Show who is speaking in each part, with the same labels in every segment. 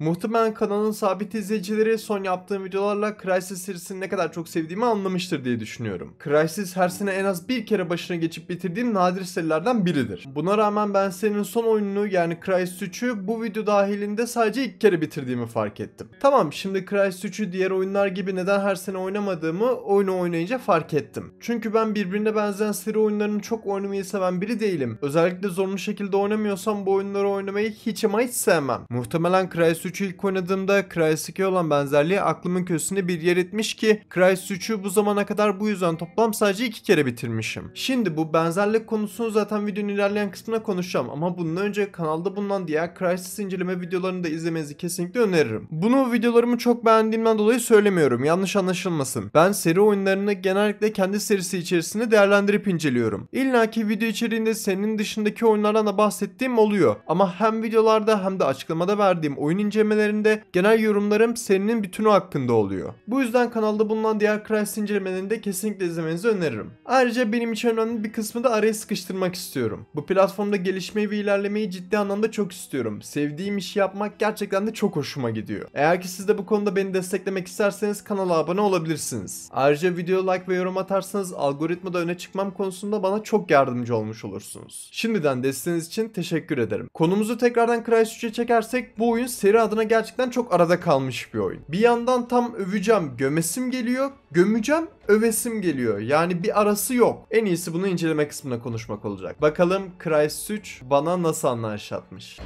Speaker 1: Muhtemelen kanalın sabit izleyicileri son yaptığım videolarla Crysis serisini ne kadar çok sevdiğimi anlamıştır diye düşünüyorum. Crysis her sene en az bir kere başına geçip bitirdiğim nadir serilerden biridir. Buna rağmen ben senin son oyununu yani Crysis 3'ü bu video dahilinde sadece ilk kere bitirdiğimi fark ettim. Tamam şimdi Crysis 3'ü diğer oyunlar gibi neden her sene oynamadığımı oyunu oynayınca fark ettim. Çünkü ben birbirine benzeyen seri oyunlarını çok oynamayı seven biri değilim. Özellikle zorunlu şekilde oynamıyorsam bu oyunları oynamayı hiç ama hiç sevmem. Muhtemelen Crysis 3 ilk oynadığımda Crysis 2'ye olan benzerliği aklımın köşesinde bir yer etmiş ki Crysis 3'ü bu zamana kadar bu yüzden toplam sadece 2 kere bitirmişim. Şimdi bu benzerlik konusunu zaten videonun ilerleyen kısmına konuşacağım ama bundan önce kanalda bulunan diğer Crysis inceleme videolarını da izlemenizi kesinlikle öneririm. Bunu videolarımı çok beğendiğimden dolayı söylemiyorum yanlış anlaşılmasın. Ben seri oyunlarını genellikle kendi serisi içerisinde değerlendirip inceliyorum. İlla ki video içeriğinde senin dışındaki oyunlardan da bahsettiğim oluyor. Ama hem videolarda hem de açıklamada verdiğim oyun incelemesi incelemelerinde genel yorumlarım serinin bütünü hakkında oluyor. Bu yüzden kanalda bulunan diğer Crysis incelemelerini de kesinlikle izlemenizi öneririm. Ayrıca benim için önemli bir kısmı da araya sıkıştırmak istiyorum. Bu platformda gelişmeyi ve ilerlemeyi ciddi anlamda çok istiyorum. Sevdiğim işi yapmak gerçekten de çok hoşuma gidiyor. Eğer ki siz de bu konuda beni desteklemek isterseniz kanala abone olabilirsiniz. Ayrıca video like ve yorum atarsanız algoritmada öne çıkmam konusunda bana çok yardımcı olmuş olursunuz. Şimdiden desteğiniz için teşekkür ederim. Konumuzu tekrardan Crysis 3'e çekersek bu oyun seri adı adına gerçekten çok arada kalmış bir oyun. Bir yandan tam öveceğim, gömesim geliyor, gömeceğim, övesim geliyor. Yani bir arası yok. En iyisi bunu inceleme kısmına konuşmak olacak. Bakalım Crysis 3 bana nasıl anlaşatmış.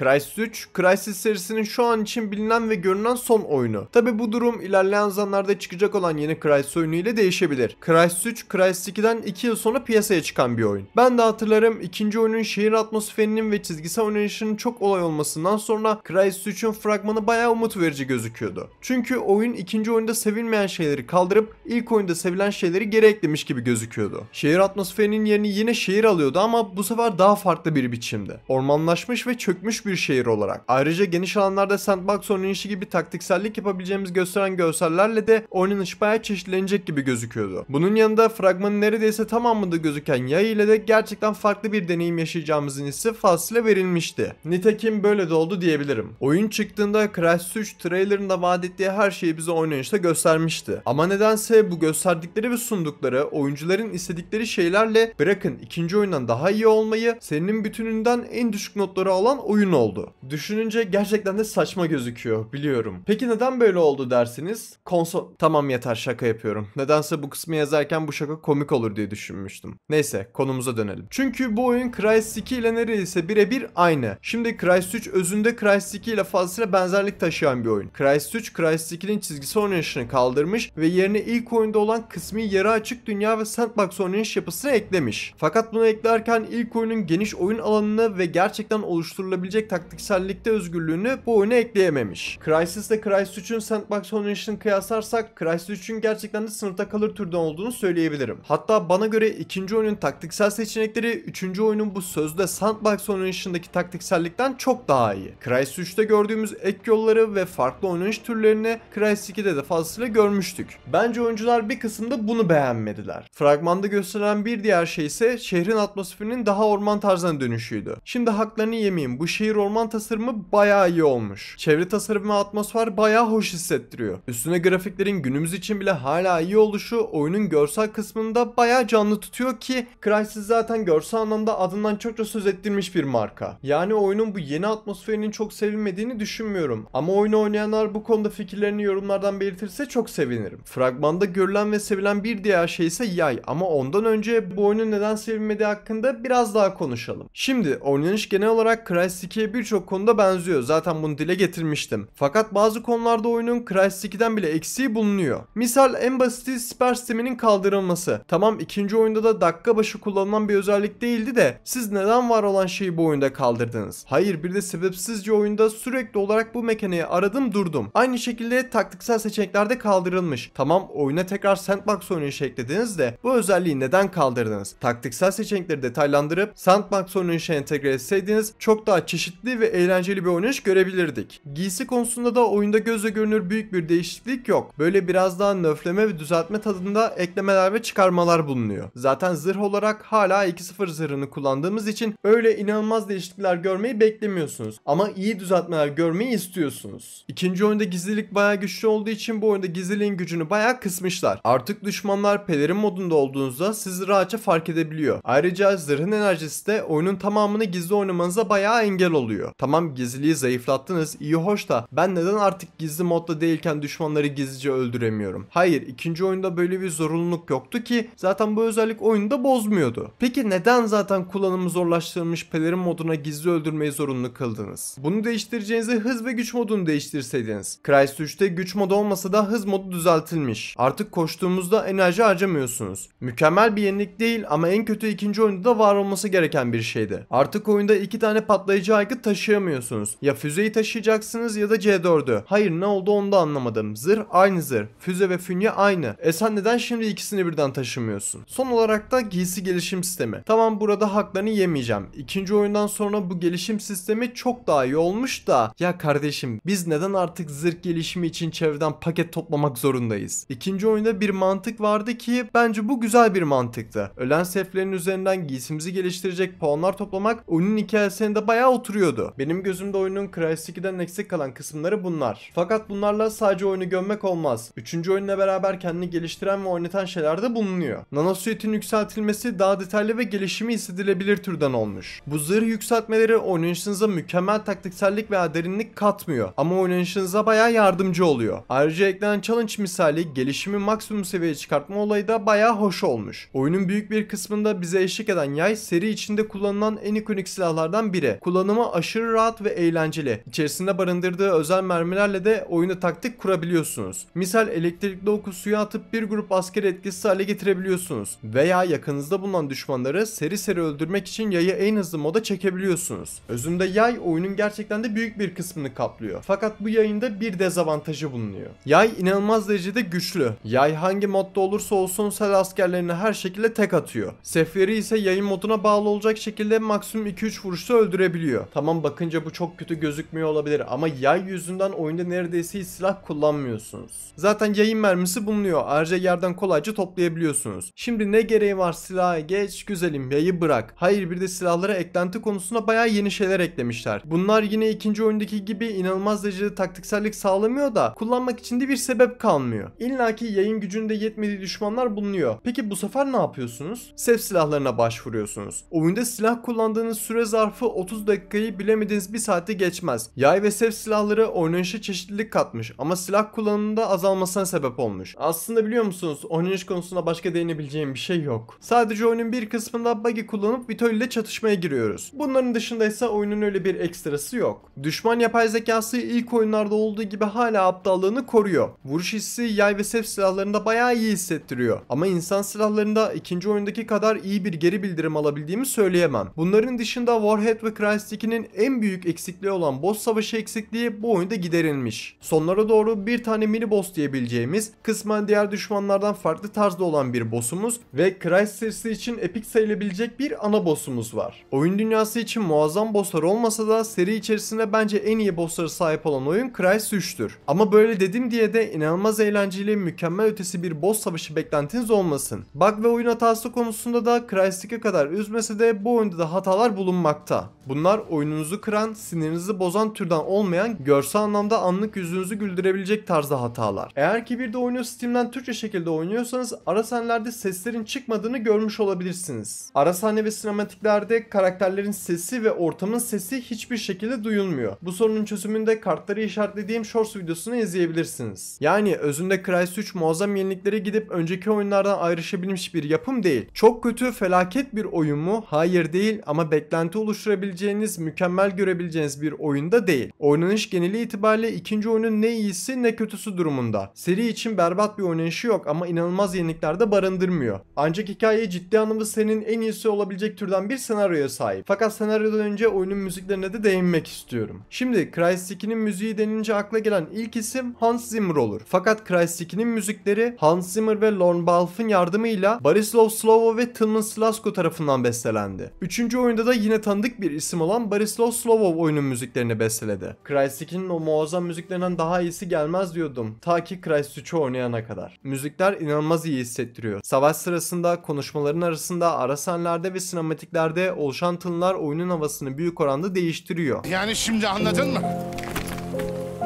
Speaker 1: Crysis 3, Crysis serisinin şu an için bilinen ve görünen son oyunu. Tabi bu durum ilerleyen zamanlarda çıkacak olan yeni Crysis oyunu ile değişebilir. Crysis 3, Crysis 2'den 2 yıl sonra piyasaya çıkan bir oyun. Ben de hatırlarım ikinci oyunun şehir atmosferinin ve çizgisel oynayışının çok olay olmasından sonra Crysis 3'ün fragmanı bayağı umut verici gözüküyordu. Çünkü oyun ikinci oyunda sevilmeyen şeyleri kaldırıp ilk oyunda sevilen şeyleri geri eklemiş gibi gözüküyordu. Şehir atmosferinin yerini yine şehir alıyordu ama bu sefer daha farklı bir biçimde. Ormanlaşmış ve çökmüş bir şehir olarak. Ayrıca geniş alanlarda sandbox oynanışı gibi taktiksellik yapabileceğimiz gösteren görsellerle de oynanış bayağı çeşitlenecek gibi gözüküyordu. Bunun yanında fragmanın neredeyse tamamında gözüken yay ile de gerçekten farklı bir deneyim yaşayacağımızın hissi fazla verilmişti. Nitekim böyle de oldu diyebilirim. Oyun çıktığında Crash 3 trailerında vaat ettiği her şeyi bize oynanışta göstermişti. Ama nedense bu gösterdikleri ve sundukları oyuncuların istedikleri şeylerle bırakın ikinci oyundan daha iyi olmayı serinin bütününden en düşük notları alan oyun oldu. Düşününce gerçekten de saçma gözüküyor biliyorum. Peki neden böyle oldu dersiniz? Konsol... Tamam yeter şaka yapıyorum. Nedense bu kısmı yazarken bu şaka komik olur diye düşünmüştüm. Neyse konumuza dönelim. Çünkü bu oyun Crysis 2 ile neredeyse birebir aynı. Şimdi Crysis 3 özünde Crysis 2 ile fazlasıyla benzerlik taşıyan bir oyun. Crysis 3 Crysis 2'nin çizgisi oynayışını kaldırmış ve yerine ilk oyunda olan kısmi yarı açık dünya ve sandbox oynayış yapısını eklemiş. Fakat bunu eklerken ilk oyunun geniş oyun alanını ve gerçekten oluşturulabilecek taktiksellikte özgürlüğünü bu oyuna ekleyememiş. Crysis ile Crysis 3'ün Sandbox oynayışını kıyaslarsak Crysis 3'ün gerçekten de sınıfta kalır türden olduğunu söyleyebilirim. Hatta bana göre ikinci oyunun taktiksel seçenekleri üçüncü oyunun bu sözde Sandbox oynayışındaki taktiksellikten çok daha iyi. Crysis 3'te gördüğümüz ek yolları ve farklı oynayış türlerini Crysis 2'de de fazlasıyla görmüştük. Bence oyuncular bir kısımda bunu beğenmediler. Fragmanda gösterilen bir diğer şey ise şehrin atmosferinin daha orman tarzına dönüşüydü. Şimdi haklarını yemeyeyim bu şehir Buradaki orman tasarımı bayağı iyi olmuş. Çevre tasarımı ve atmosfer bayağı hoş hissettiriyor. Üstüne grafiklerin günümüz için bile hala iyi oluşu oyunun görsel kısmında bayağı canlı tutuyor ki Crysis zaten görsel anlamda adından çokça söz ettirmiş bir marka. Yani oyunun bu yeni atmosferinin çok sevilmediğini düşünmüyorum. Ama oyunu oynayanlar bu konuda fikirlerini yorumlardan belirtirse çok sevinirim. Fragmanda görülen ve sevilen bir diğer şey ise yay ama ondan önce bu oyunun neden sevilmediği hakkında biraz daha konuşalım. Şimdi oynanış genel olarak Crysis 2 Crysis birçok konuda benziyor. Zaten bunu dile getirmiştim. Fakat bazı konularda oyunun Crysis 2'den bile eksiği bulunuyor. Misal en basiti siper sisteminin kaldırılması. Tamam ikinci oyunda da dakika başı kullanılan bir özellik değildi de siz neden var olan şeyi bu oyunda kaldırdınız? Hayır bir de sebepsizce oyunda sürekli olarak bu mekaniği aradım durdum. Aynı şekilde taktiksel seçeneklerde kaldırılmış. Tamam oyuna tekrar sandbox oynayışı eklediniz de bu özelliği neden kaldırdınız? Taktiksel seçenekleri detaylandırıp sandbox oynayışa entegre etseydiniz çok daha çeşitli çeşitli ve eğlenceli bir oynanış görebilirdik. Giysi konusunda da oyunda gözle görünür büyük bir değişiklik yok. Böyle biraz daha nöfleme ve düzeltme tadında eklemeler ve çıkarmalar bulunuyor. Zaten zırh olarak hala 2.0 zırhını kullandığımız için öyle inanılmaz değişiklikler görmeyi beklemiyorsunuz. Ama iyi düzeltmeler görmeyi istiyorsunuz. İkinci oyunda gizlilik bayağı güçlü olduğu için bu oyunda gizliliğin gücünü bayağı kısmışlar. Artık düşmanlar pelerin modunda olduğunuzda sizi rahatça fark edebiliyor. Ayrıca zırhın enerjisi de oyunun tamamını gizli oynamanıza bayağı engel oluyor. Tamam gizliliği zayıflattınız iyi hoş da ben neden artık gizli modda değilken düşmanları gizlice öldüremiyorum? Hayır ikinci oyunda böyle bir zorunluluk yoktu ki zaten bu özellik oyunda bozmuyordu. Peki neden zaten kullanımı zorlaştırılmış pelerin moduna gizli öldürmeyi zorunlu kıldınız? Bunu değiştireceğinize hız ve güç modunu değiştirseydiniz. Crysis 3'te güç modu olmasa da hız modu düzeltilmiş. Artık koştuğumuzda enerji harcamıyorsunuz. Mükemmel bir yenilik değil ama en kötü ikinci oyunda da var olması gereken bir şeydi. Artık oyunda iki tane patlayıcı Strike'ı taşıyamıyorsunuz. Ya füzeyi taşıyacaksınız ya da C4'ü. Hayır ne oldu onu da anlamadım. Zırh aynı zırh. Füze ve fünye aynı. E sen neden şimdi ikisini birden taşımıyorsun? Son olarak da giysi gelişim sistemi. Tamam burada haklarını yemeyeceğim. İkinci oyundan sonra bu gelişim sistemi çok daha iyi olmuş da ya kardeşim biz neden artık zırh gelişimi için çevreden paket toplamak zorundayız? İkinci oyunda bir mantık vardı ki bence bu güzel bir mantıktı. Ölen seflerin üzerinden giysimizi geliştirecek puanlar toplamak oyunun hikayesinde bayağı oturuyor duruyordu. Benim gözümde oyunun Crysis 2'den eksik kalan kısımları bunlar. Fakat bunlarla sadece oyunu gömmek olmaz. Üçüncü oyunla beraber kendini geliştiren ve oynatan şeyler de bulunuyor. Nanosuit'in yükseltilmesi daha detaylı ve gelişimi hissedilebilir türden olmuş. Bu zırh yükseltmeleri oynayışınıza mükemmel taktiksellik veya derinlik katmıyor ama oynayışınıza baya yardımcı oluyor. Ayrıca eklenen challenge misali gelişimi maksimum seviyeye çıkartma olayı da baya hoş olmuş. Oyunun büyük bir kısmında bize eşlik eden yay seri içinde kullanılan en ikonik silahlardan biri. Kullanımı aşırı rahat ve eğlenceli. İçerisinde barındırdığı özel mermilerle de oyunu taktik kurabiliyorsunuz. Misal elektrikli oku suya atıp bir grup asker etkisi hale getirebiliyorsunuz. Veya yakınızda bulunan düşmanları seri seri öldürmek için yayı en hızlı moda çekebiliyorsunuz. Özünde yay oyunun gerçekten de büyük bir kısmını kaplıyor. Fakat bu yayında bir dezavantajı bulunuyor. Yay inanılmaz derecede güçlü. Yay hangi modda olursa olsun sel askerlerini her şekilde tek atıyor. Seferi ise yayın moduna bağlı olacak şekilde maksimum 2-3 vuruşta öldürebiliyor. Tamam bakınca bu çok kötü gözükmüyor olabilir ama yay yüzünden oyunda neredeyse hiç silah kullanmıyorsunuz. Zaten yayın mermisi bulunuyor. Ayrıca yerden kolayca toplayabiliyorsunuz. Şimdi ne gereği var silaha geç güzelim yayı bırak. Hayır bir de silahlara eklenti konusunda baya yeni şeyler eklemişler. Bunlar yine ikinci oyundaki gibi inanılmaz derecede taktiksellik sağlamıyor da kullanmak için de bir sebep kalmıyor. İlla ki yayın gücünde yetmediği düşmanlar bulunuyor. Peki bu sefer ne yapıyorsunuz? Sev silahlarına başvuruyorsunuz. Oyunda silah kullandığınız süre zarfı 30 dakikayı süreyi bilemediğiniz bir saati geçmez. Yay ve sev silahları oynanışa çeşitlilik katmış ama silah kullanımında azalmasına sebep olmuş. Aslında biliyor musunuz oynanış konusunda başka değinebileceğim bir şey yok. Sadece oyunun bir kısmında buggy kullanıp Vito ile çatışmaya giriyoruz. Bunların dışında ise oyunun öyle bir ekstrası yok. Düşman yapay zekası ilk oyunlarda olduğu gibi hala aptallığını koruyor. Vuruş hissi yay ve sev silahlarında bayağı iyi hissettiriyor. Ama insan silahlarında ikinci oyundaki kadar iyi bir geri bildirim alabildiğimi söyleyemem. Bunların dışında Warhead ve Crysis 2'nin serinin en büyük eksikliği olan boss savaşı eksikliği bu oyunda giderilmiş. Sonlara doğru bir tane mini boss diyebileceğimiz kısmen diğer düşmanlardan farklı tarzda olan bir boss'umuz ve Crysis serisi için epik sayılabilecek bir ana boss'umuz var. Oyun dünyası için muazzam bosslar olmasa da seri içerisinde bence en iyi bosslara sahip olan oyun Crysis 3'tür. Ama böyle dedim diye de inanılmaz eğlenceli, mükemmel ötesi bir boss savaşı beklentiniz olmasın. Bug ve oyun hatası konusunda da Crysis'e kadar üzmese de bu oyunda da hatalar bulunmakta. Bunlar oyun oyununuzu kıran, sinirinizi bozan türden olmayan, görsel anlamda anlık yüzünüzü güldürebilecek tarzda hatalar. Eğer ki bir de oyunu Steam'den Türkçe şekilde oynuyorsanız ara sahnelerde seslerin çıkmadığını görmüş olabilirsiniz. Ara sahne ve sinematiklerde karakterlerin sesi ve ortamın sesi hiçbir şekilde duyulmuyor. Bu sorunun çözümünde kartları işaretlediğim Shorts videosunu izleyebilirsiniz. Yani özünde Crysis 3 muazzam yeniliklere gidip önceki oyunlardan ayrışabilmiş bir yapım değil. Çok kötü felaket bir oyun mu? Hayır değil ama beklenti oluşturabileceğiniz mükemmel mükemmel görebileceğiniz bir oyunda değil. Oynanış geneli itibariyle ikinci oyunun ne iyisi ne kötüsü durumunda. Seri için berbat bir oynanışı yok ama inanılmaz yenilikler de barındırmıyor. Ancak hikaye ciddi anlamda serinin en iyisi olabilecek türden bir senaryoya sahip. Fakat senaryodan önce oyunun müziklerine de değinmek istiyorum. Şimdi Crysis 2'nin müziği denince akla gelen ilk isim Hans Zimmer olur. Fakat Crysis 2'nin müzikleri Hans Zimmer ve Lorne Balf'ın yardımıyla Barislav Slovo ve Tillman Slasko tarafından bestelendi. Üçüncü oyunda da yine tanıdık bir isim olan Barislav Slovov oyunun müziklerini besteledi. Krajcik'in o muazzam müziklerinden daha iyisi gelmez diyordum. Ta ki Krajcik'i oynayana kadar. Müzikler inanılmaz iyi hissettiriyor. Savaş sırasında, konuşmaların arasında, ara sahnelerde ve sinematiklerde oluşan tınlar oyunun havasını büyük oranda değiştiriyor. Yani şimdi anladın mı?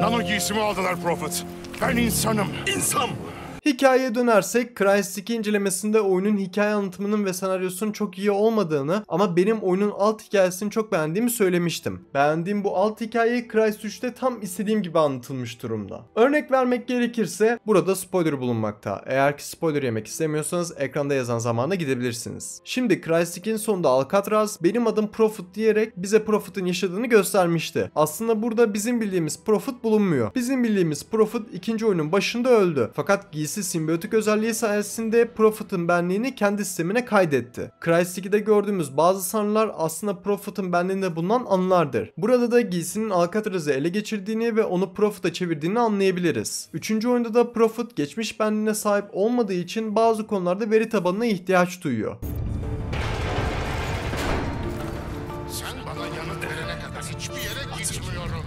Speaker 1: Nano giysimi aldılar Prophet. Ben insanım. İnsan mı? Hikayeye dönersek Crysis 2 incelemesinde oyunun hikaye anlatımının ve senaryosunun çok iyi olmadığını ama benim oyunun alt hikayesini çok beğendiğimi söylemiştim. Beğendiğim bu alt hikaye Crysis 3'te tam istediğim gibi anlatılmış durumda. Örnek vermek gerekirse burada spoiler bulunmakta. Eğer ki spoiler yemek istemiyorsanız ekranda yazan zamana gidebilirsiniz. Şimdi Crysis 2'nin sonunda Alcatraz benim adım Profit diyerek bize Profit'in yaşadığını göstermişti. Aslında burada bizim bildiğimiz Profit bulunmuyor. Bizim bildiğimiz Profit ikinci oyunun başında öldü. Fakat giysi serisi simbiyotik özelliği sayesinde Profit'in benliğini kendi sistemine kaydetti. Crysis 2'de gördüğümüz bazı sanrılar aslında Profit'in benliğinde bulunan anlardır. Burada da giysinin Alcatraz'ı ele geçirdiğini ve onu Prophet'a çevirdiğini anlayabiliriz. Üçüncü oyunda da Prophet geçmiş benliğine sahip olmadığı için bazı konularda veri tabanına ihtiyaç duyuyor. Sen bana yanıt verene kadar hiçbir yere gitmiyorum.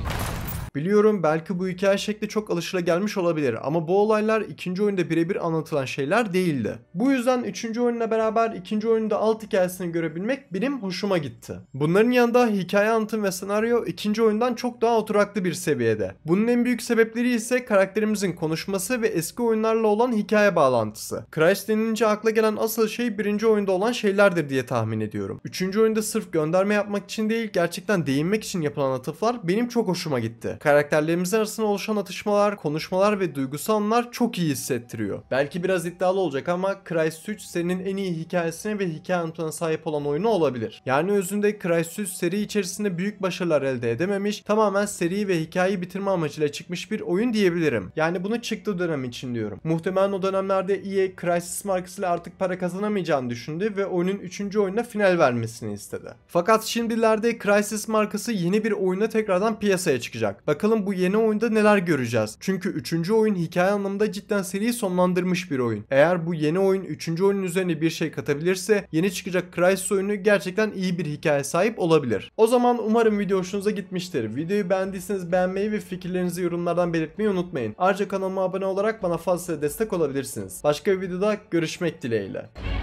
Speaker 1: Biliyorum belki bu hikaye şekli çok alışılagelmiş olabilir ama bu olaylar ikinci oyunda birebir anlatılan şeyler değildi. Bu yüzden üçüncü oyunla beraber ikinci oyunda alt hikayesini görebilmek benim hoşuma gitti. Bunların yanında hikaye anlatım ve senaryo ikinci oyundan çok daha oturaklı bir seviyede. Bunun en büyük sebepleri ise karakterimizin konuşması ve eski oyunlarla olan hikaye bağlantısı. Crash denince akla gelen asıl şey birinci oyunda olan şeylerdir diye tahmin ediyorum. Üçüncü oyunda sırf gönderme yapmak için değil gerçekten değinmek için yapılan atıflar benim çok hoşuma gitti. Karakterlerimizin arasında oluşan atışmalar, konuşmalar ve duygusal anlar çok iyi hissettiriyor. Belki biraz iddialı olacak ama Crysis 3 serinin en iyi hikayesine ve hikaye anlatına sahip olan oyunu olabilir. Yani özünde Crysis seri içerisinde büyük başarılar elde edememiş, tamamen seriyi ve hikayeyi bitirme amacıyla çıkmış bir oyun diyebilirim. Yani bunu çıktı dönem için diyorum. Muhtemelen o dönemlerde EA Crysis markasıyla artık para kazanamayacağını düşündü ve oyunun 3. oyununa final vermesini istedi. Fakat şimdilerde Crysis markası yeni bir oyunda tekrardan piyasaya çıkacak. Bak Bakalım bu yeni oyunda neler göreceğiz. Çünkü 3. oyun hikaye anlamında cidden seriyi sonlandırmış bir oyun. Eğer bu yeni oyun 3. oyunun üzerine bir şey katabilirse yeni çıkacak Crysis oyunu gerçekten iyi bir hikaye sahip olabilir. O zaman umarım video hoşunuza gitmiştir. Videoyu beğendiyseniz beğenmeyi ve fikirlerinizi yorumlardan belirtmeyi unutmayın. Ayrıca kanalıma abone olarak bana fazla destek olabilirsiniz. Başka bir videoda görüşmek dileğiyle.